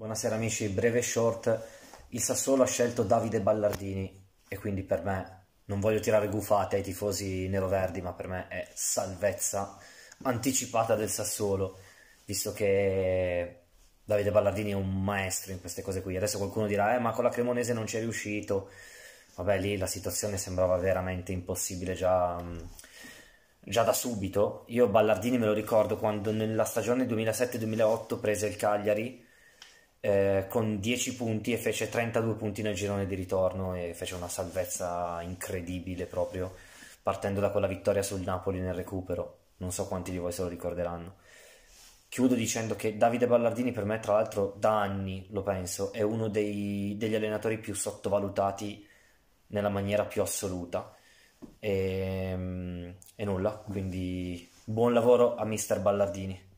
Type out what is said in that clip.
Buonasera amici, breve short. Il Sassuolo ha scelto Davide Ballardini e quindi per me, non voglio tirare gufate ai tifosi neroverdi, ma per me è salvezza anticipata del Sassuolo, visto che Davide Ballardini è un maestro in queste cose qui. Adesso qualcuno dirà, eh, ma con la Cremonese non c'è riuscito. Vabbè, lì la situazione sembrava veramente impossibile già già da subito. Io Ballardini me lo ricordo quando nella stagione 2007-2008 prese il Cagliari eh, con 10 punti e fece 32 punti nel girone di ritorno e fece una salvezza incredibile proprio partendo da quella vittoria sul Napoli nel recupero. Non so quanti di voi se lo ricorderanno. Chiudo dicendo che Davide Ballardini per me, tra l'altro, da anni lo penso, è uno dei, degli allenatori più sottovalutati nella maniera più assoluta. E, ehm, e nulla, quindi buon lavoro a mister Ballardini.